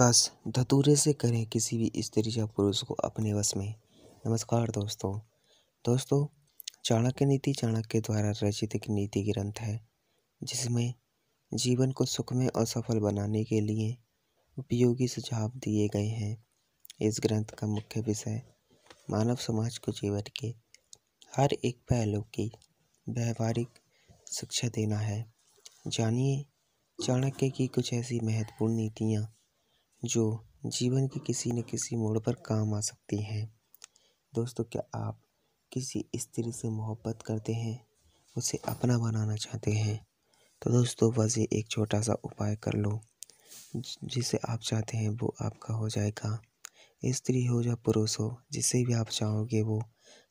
बस धतूरे से करें किसी भी स्त्री या पुरुष को अपने वस में नमस्कार दोस्तों दोस्तों चाणक्य नीति चाणक्य द्वारा रचित एक नीति ग्रंथ है जिसमें जीवन को सुखमय और सफल बनाने के लिए उपयोगी सुझाव दिए गए हैं इस ग्रंथ का मुख्य विषय मानव समाज को जीवन के हर एक पहलू की व्यवहारिक शिक्षा देना है जानिए चाणक्य की कुछ ऐसी महत्वपूर्ण नीतियाँ जो जीवन के किसी न किसी मोड़ पर काम आ सकती हैं दोस्तों क्या आप किसी स्त्री से मोहब्बत करते हैं उसे अपना बनाना चाहते हैं तो दोस्तों बस ये एक छोटा सा उपाय कर लो जिसे आप चाहते हैं वो आपका हो जाएगा स्त्री हो या पुरुष हो जिसे भी आप चाहोगे वो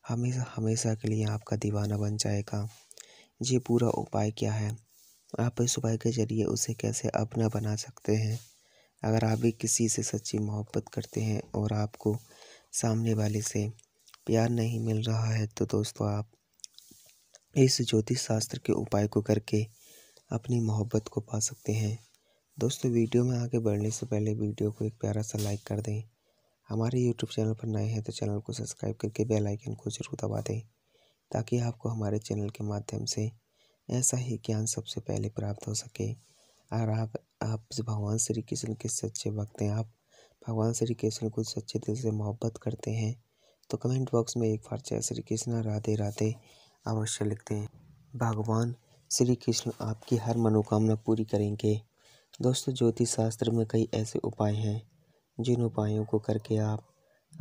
हमेशा हमेशा के लिए आपका दीवाना बन जाएगा ये पूरा उपाय क्या है आप इस उपाय के ज़रिए उसे कैसे अपना बना सकते हैं अगर आप भी किसी से सच्ची मोहब्बत करते हैं और आपको सामने वाले से प्यार नहीं मिल रहा है तो दोस्तों आप इस ज्योतिष शास्त्र के उपाय को करके अपनी मोहब्बत को पा सकते हैं दोस्तों वीडियो में आगे बढ़ने से पहले वीडियो को एक प्यारा सा लाइक कर दें हमारे यूट्यूब चैनल पर नए हैं तो चैनल को सब्सक्राइब करके बेल आइकन को जरूर दबा दें ताकि आपको हमारे चैनल के माध्यम से ऐसा ही ज्ञान सबसे पहले प्राप्त हो सके और आप आप भगवान श्री कृष्ण के सच्चे भक्त हैं आप भगवान श्री कृष्ण को सच्चे दिल से मोहब्बत करते हैं तो कमेंट बॉक्स में एक बार जय श्री कृष्ण राधे राधे अवश्य लिखते हैं भगवान श्री कृष्ण आपकी हर मनोकामना पूरी करेंगे दोस्तों ज्योतिष शास्त्र में कई ऐसे उपाय हैं जिन उपायों को करके आप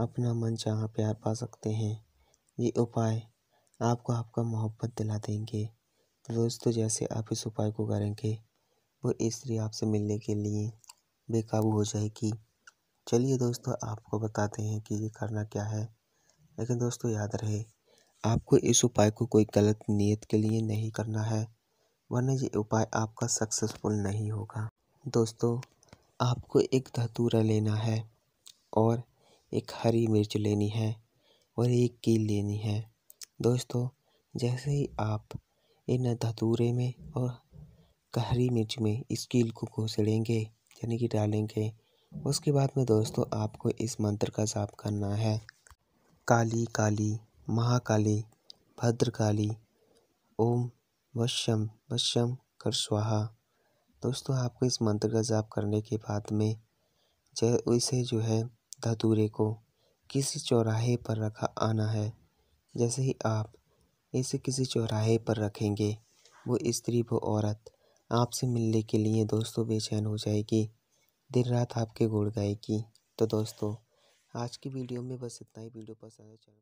अपना मन चाह प्यार पा सकते हैं ये उपाय आपको आपका मोहब्बत दिला देंगे तो दोस्तों जैसे आप इस उपाय को करेंगे वो स्त्री आपसे मिलने के लिए बेकाबू हो जाएगी चलिए दोस्तों आपको बताते हैं कि ये करना क्या है लेकिन दोस्तों याद रहे आपको इस उपाय को कोई गलत नीयत के लिए नहीं करना है वरना ये उपाय आपका सक्सेसफुल नहीं होगा दोस्तों आपको एक धतूरा लेना है और एक हरी मिर्च लेनी है और एक कील लेनी है दोस्तों जैसे ही आप इन धतूरे में और हरी मिर्च में इस कील को घोसड़ेंगे यानी कि डालेंगे उसके बाद में दोस्तों आपको इस मंत्र का जाप करना है काली काली महाकाली भद्रकाली ओम वश्यम वश्यम कर स्वाहा दोस्तों आपको इस मंत्र का जाप करने के बाद में जय इसे जो है धतूरे को किसी चौराहे पर रखा आना है जैसे ही आप इसे किसी चौराहे पर रखेंगे वो स्त्री वो औरत आपसे मिलने के लिए दोस्तों बेचैन हो जाएगी दिन रात आपके गुड़ गाएगी तो दोस्तों आज की वीडियो में बस इतना ही वीडियो पसंद है तो चैनल